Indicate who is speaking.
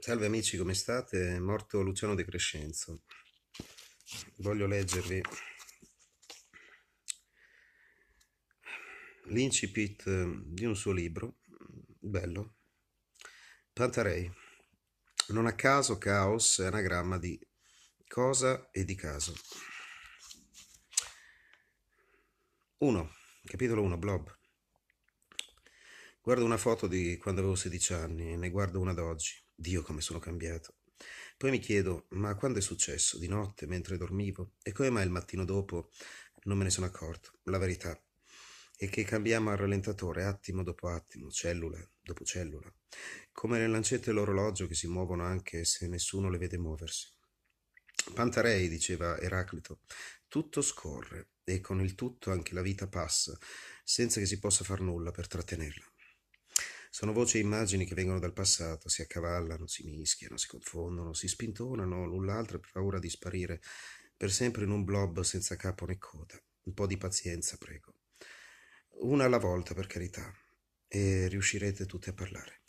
Speaker 1: Salve amici, come state? È morto Luciano De Crescenzo. Voglio leggervi l'incipit ehm, di un suo libro, bello, Pantarei. Non a caso caos è anagramma di cosa e di caso. 1. Capitolo 1. Blob. Guardo una foto di quando avevo 16 anni e ne guardo una d'oggi. Dio come sono cambiato. Poi mi chiedo, ma quando è successo? Di notte, mentre dormivo? E come mai il mattino dopo non me ne sono accorto? La verità è che cambiamo al rallentatore attimo dopo attimo, cellula dopo cellula, come le lancette dell'orologio che si muovono anche se nessuno le vede muoversi. Pantarei, diceva Eraclito, tutto scorre e con il tutto anche la vita passa, senza che si possa far nulla per trattenerla. Sono voci e immagini che vengono dal passato, si accavallano, si mischiano, si confondono, si spintonano l'un l'altro per paura di sparire per sempre in un blob senza capo né coda. Un po' di pazienza, prego. Una alla volta, per carità, e riuscirete tutti a parlare.